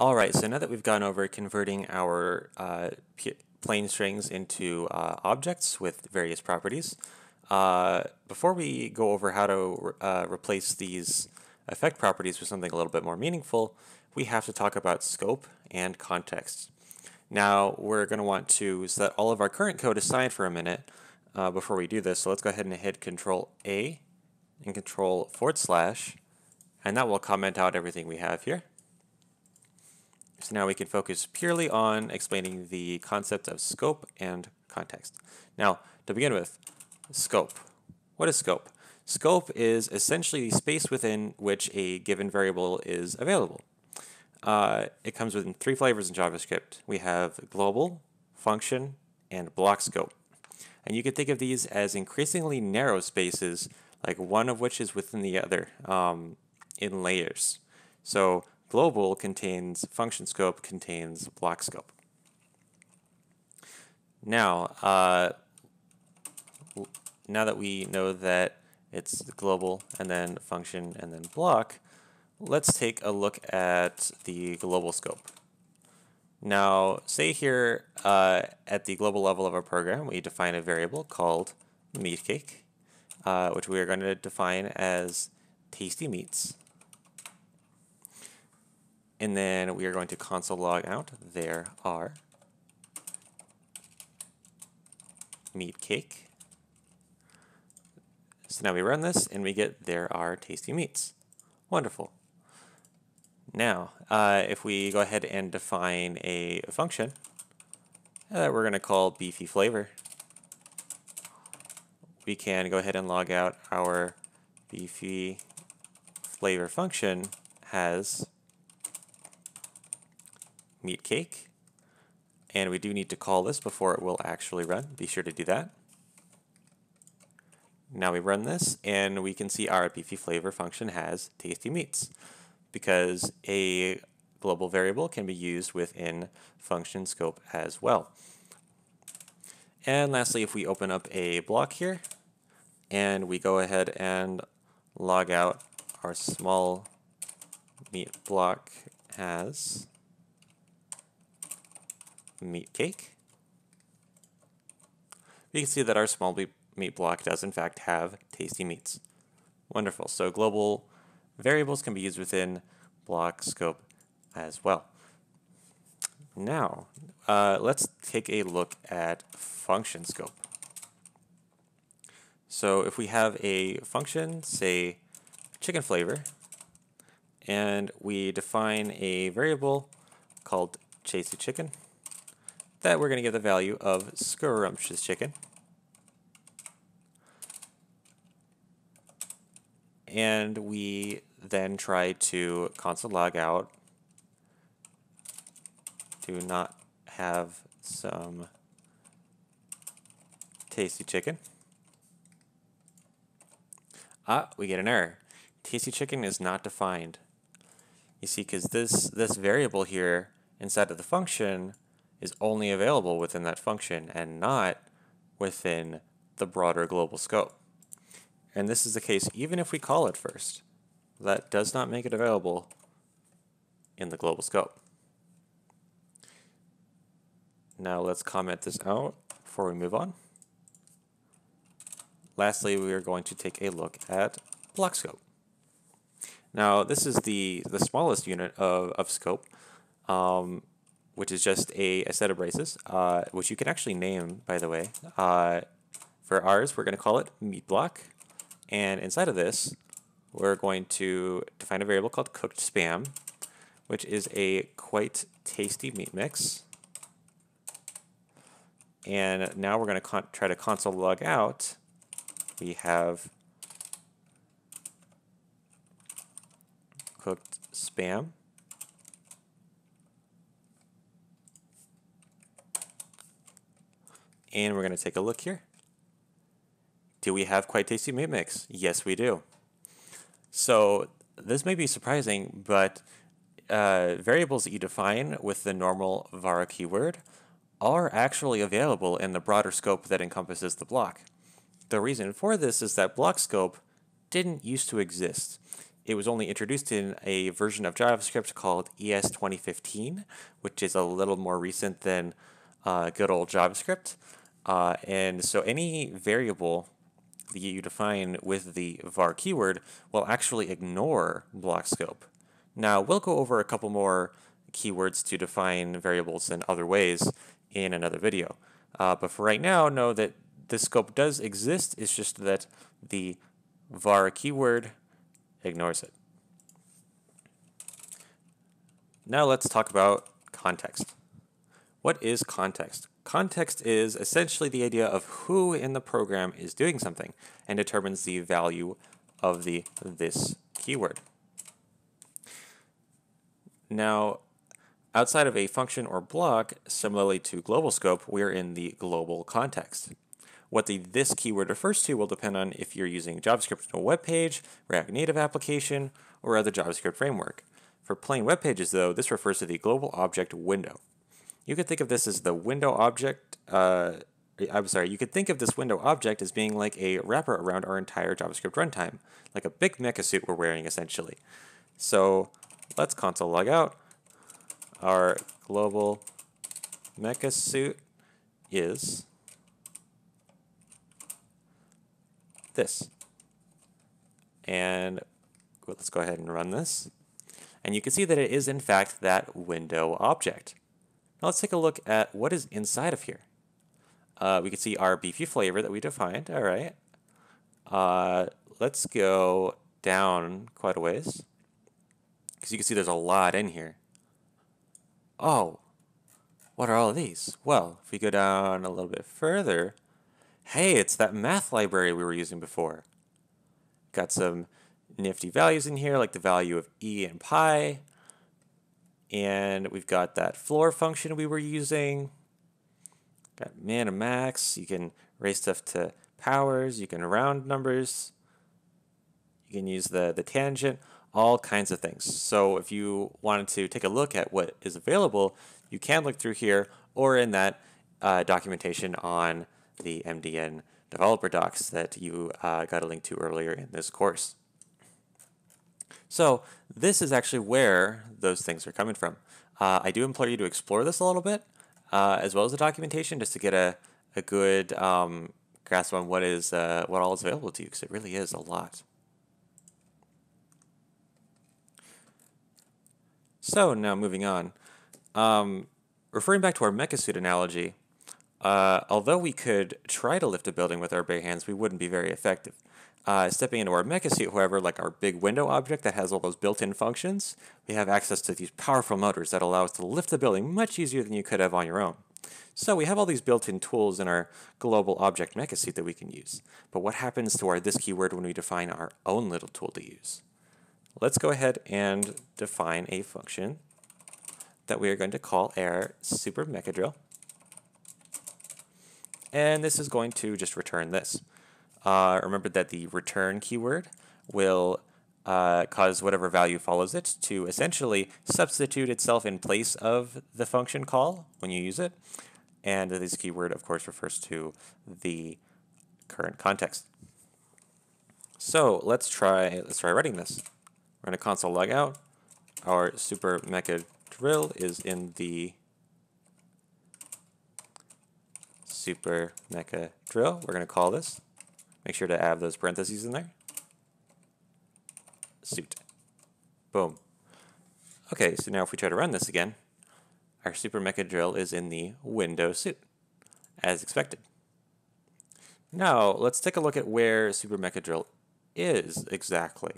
All right, so now that we've gone over converting our uh, plane strings into uh, objects with various properties, uh, before we go over how to re uh, replace these effect properties with something a little bit more meaningful, we have to talk about scope and context. Now, we're going to want to set all of our current code aside for a minute uh, before we do this, so let's go ahead and hit Control-A and Control forward slash, and that will comment out everything we have here. So now we can focus purely on explaining the concept of scope and context. Now, to begin with, scope. What is scope? Scope is essentially the space within which a given variable is available. Uh, it comes within three flavors in JavaScript. We have global, function, and block scope. And you can think of these as increasingly narrow spaces, like one of which is within the other um, in layers. So global contains function scope contains block scope. Now, uh, now that we know that it's global and then function and then block, let's take a look at the global scope. Now, say here uh, at the global level of our program, we define a variable called meatcake, uh, which we are going to define as tasty meats. And then we are going to console log out there are meat cake. So now we run this and we get there are tasty meats. Wonderful. Now, uh, if we go ahead and define a function that uh, we're going to call beefy flavor, we can go ahead and log out our beefy flavor function has meat cake. And we do need to call this before it will actually run. Be sure to do that. Now we run this and we can see our beefy flavor function has tasty meats because a global variable can be used within function scope as well. And lastly, if we open up a block here and we go ahead and log out our small meat block has meat cake. You can see that our small meat block does in fact have tasty meats. Wonderful. So global variables can be used within block scope as well. Now, uh, let's take a look at function scope. So if we have a function, say chicken flavor, and we define a variable called chasey chicken, that we're going to give the value of scrumptious chicken. And we then try to console log out do not have some tasty chicken. Ah, we get an error. Tasty chicken is not defined. You see, because this, this variable here inside of the function is only available within that function and not within the broader global scope. And this is the case even if we call it first. That does not make it available in the global scope. Now let's comment this out before we move on. Lastly, we are going to take a look at block scope. Now this is the, the smallest unit of, of scope. Um, which is just a, a set of braces, uh, which you can actually name, by the way. Uh, for ours, we're going to call it meat block. And inside of this, we're going to define a variable called cooked spam, which is a quite tasty meat mix. And now we're going to try to console log out. We have cooked spam. And we're going to take a look here. Do we have quite tasty meat mix? Yes, we do. So this may be surprising, but uh, variables that you define with the normal var keyword are actually available in the broader scope that encompasses the block. The reason for this is that block scope didn't used to exist. It was only introduced in a version of JavaScript called ES 2015, which is a little more recent than uh, good old JavaScript. Uh, and so any variable that you define with the var keyword will actually ignore block scope. Now we'll go over a couple more keywords to define variables in other ways in another video. Uh, but for right now, know that this scope does exist, it's just that the var keyword ignores it. Now let's talk about context. What is context? Context is essentially the idea of who in the program is doing something and determines the value of the this keyword. Now, outside of a function or block, similarly to global scope, we're in the global context. What the this keyword refers to will depend on if you're using JavaScript in a web page, React Native application, or other JavaScript framework. For plain web pages, though, this refers to the global object window. You could think of this as the window object. Uh, I'm sorry, you could think of this window object as being like a wrapper around our entire JavaScript runtime, like a big mecha suit we're wearing essentially. So let's console log out. Our global mecha suit is this. And let's go ahead and run this. And you can see that it is in fact that window object. Now let's take a look at what is inside of here. Uh, we can see our beefy flavor that we defined, all right. Uh, let's go down quite a ways because you can see there's a lot in here. Oh, what are all these? Well, if we go down a little bit further, hey, it's that math library we were using before. Got some nifty values in here, like the value of e and pi. And we've got that floor function we were using. Got min and max. You can raise stuff to powers. You can round numbers. You can use the, the tangent, all kinds of things. So if you wanted to take a look at what is available, you can look through here or in that uh, documentation on the MDN developer docs that you uh, got a link to earlier in this course. So this is actually where those things are coming from. Uh, I do implore you to explore this a little bit, uh, as well as the documentation, just to get a, a good um, grasp on what is uh, what all is available to you, because it really is a lot. So now moving on, um, referring back to our mecha suit analogy, uh, although we could try to lift a building with our bare hands, we wouldn't be very effective. Uh, stepping into our mecha suit, however, like our big window object that has all those built-in functions, we have access to these powerful motors that allow us to lift the building much easier than you could have on your own. So we have all these built-in tools in our global object mecha suit that we can use. But what happens to our this keyword when we define our own little tool to use? Let's go ahead and define a function that we are going to call our super mecha drill. And this is going to just return this. Uh, remember that the return keyword will uh, cause whatever value follows it to essentially substitute itself in place of the function call when you use it. And this keyword, of course, refers to the current context. So let's try let's try writing this. We're going to console log out. Our super mecha drill is in the super mecha drill. We're going to call this. Make sure to add those parentheses in there. Suit. Boom. Okay, so now if we try to run this again, our super mecha drill is in the window suit, as expected. Now, let's take a look at where super mecha drill is exactly.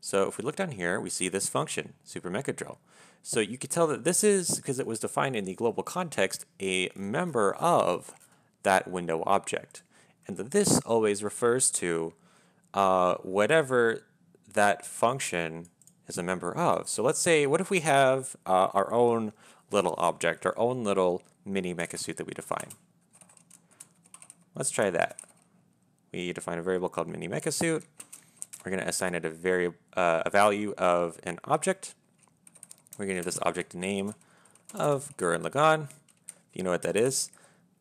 So if we look down here, we see this function, super mecha drill. So you could tell that this is, because it was defined in the global context, a member of that window object. And that this always refers to uh, whatever that function is a member of. So let's say, what if we have uh, our own little object, our own little mini suit that we define? Let's try that. We define a variable called mini suit. We're going to assign it a, variable, uh, a value of an object. We're going to give this object a name of Gurren Lagann. If you know what that is,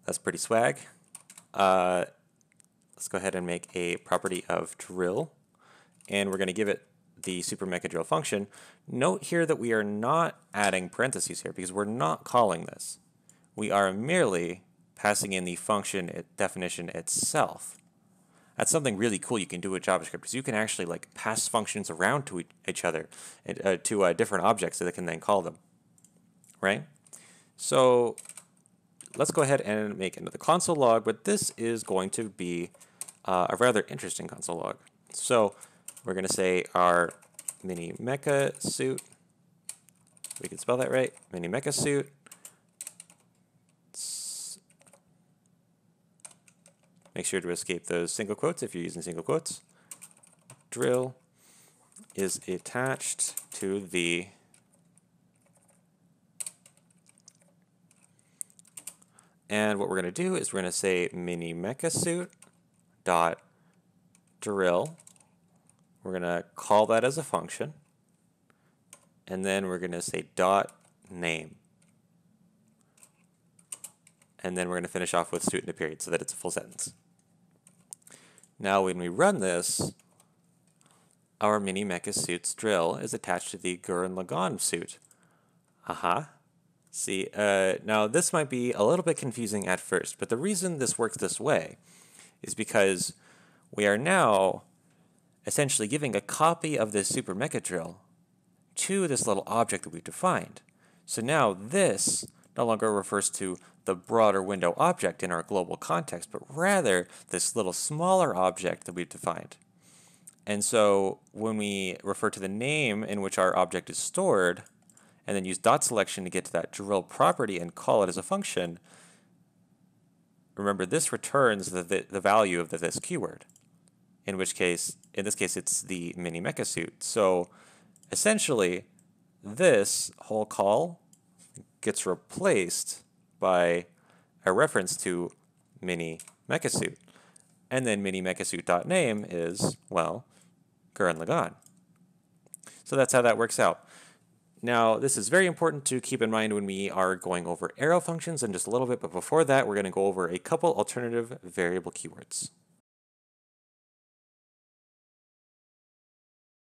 that's pretty swag. Uh, let's go ahead and make a property of drill, and we're going to give it the super mecha drill function. Note here that we are not adding parentheses here because we're not calling this. We are merely passing in the function it definition itself that's something really cool you can do with JavaScript is you can actually like pass functions around to each other and uh, to uh, different objects that they can then call them, right? So let's go ahead and make another console log, but this is going to be uh, a rather interesting console log. So we're going to say our mini mecha suit. We can spell that right. Mini mecha suit Make sure to escape those single quotes if you're using single quotes. Drill is attached to the And what we're going to do is we're going to say mini mecha suit dot drill. We're going to call that as a function. And then we're going to say dot name. And then we're going to finish off with suit in a period so that it's a full sentence. Now when we run this, our mini mecha suit's drill is attached to the Gurren Lagann suit. Aha. Uh -huh. See, uh, now this might be a little bit confusing at first, but the reason this works this way is because we are now essentially giving a copy of this Super Mecha Drill to this little object that we've defined. So now this no longer refers to the broader window object in our global context, but rather this little smaller object that we've defined. And so when we refer to the name in which our object is stored, and then use dot selection to get to that drill property and call it as a function, remember this returns the, the, the value of the this keyword, in which case, in this case, it's the mini mecha suit. So essentially, this whole call gets replaced by a reference to mini Suit, And then mini mechasuit.name is, well, Gurren Lagann. So that's how that works out. Now, this is very important to keep in mind when we are going over arrow functions in just a little bit, but before that, we're going to go over a couple alternative variable keywords.